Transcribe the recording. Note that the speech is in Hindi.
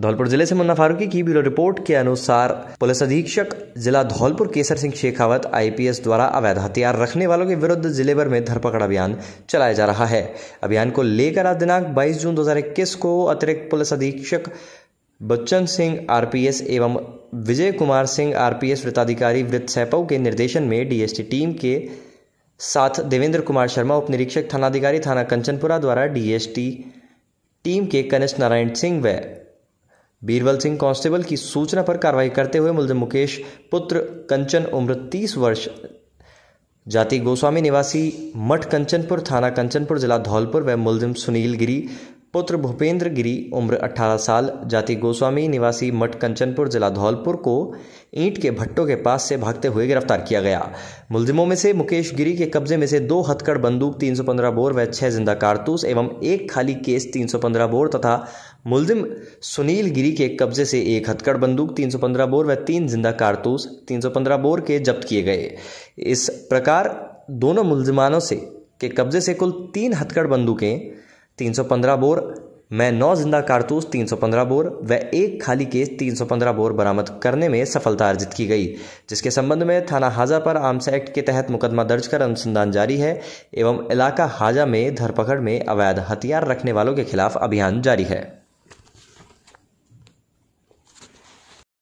धौलपुर जिले से मुन्ना फारूकी की ब्यूरो रिपोर्ट के अनुसार पुलिस अधीक्षक जिला धौलपुर केसर सिंह शेखावत आईपीएस द्वारा अवैध हथियार रखने वालों के विरुद्ध जिले भर में धरपकड़ अभियान चलाया जा रहा है अभियान को लेकर आज दिनांक 22 जून 2021 को अतिरिक्त पुलिस अधीक्षक बच्चन सिंह आरपीएस एवं विजय कुमार सिंह आरपीएस वृत्ताधिकारी वृत्त सैपव के निर्देशन में डीएसटी टीम के साथ देवेंद्र कुमार शर्मा उप निरीक्षक थानाधिकारी थाना कंचनपुरा द्वारा डीएसटी टीम के कनिष्ठ नारायण सिंह व बीरबल सिंह कांस्टेबल की सूचना पर कार्रवाई करते हुए मुलजिम मुकेश पुत्र कंचन उम्र तीस वर्ष जाति गोस्वामी निवासी मठ कंचनपुर थाना कंचनपुर जिला धौलपुर व मुलजिम सुनील गिरी पुत्र भूपेंद्र गिरी उम्र 18 साल जाति गोस्वामी निवासी मठ कंचनपुर जिला धौलपुर को ईंट के भट्टों के पास से भागते हुए गिरफ्तार किया गया मुलजिमों में से मुकेश गिरी के कब्जे में से दो हथकड़ बंदूक 315 बोर व छह जिंदा कारतूस एवं एक खाली केस 315 बोर तथा मुलजिम सुनील गिरी के कब्जे से एक हथकड़ बंदूक 315 बोर व तीन जिंदा कारतूस 315 बोर के जब्त किए गए इस प्रकार दोनों मुलजिमानों से के कब्जे से कुल तीन हथकड़ बंदूकें 315 बोर में नौ जिंदा कारतूस 315 बोर व एक खाली केस 315 बोर बरामद करने में सफलता अर्जित की गई जिसके संबंध में थाना हाजा पर आर्म्स एक्ट के तहत मुकदमा दर्ज कर अनुसंधान जारी है एवं इलाका हाजा में धरपकड़ में अवैध हथियार रखने वालों के खिलाफ अभियान जारी है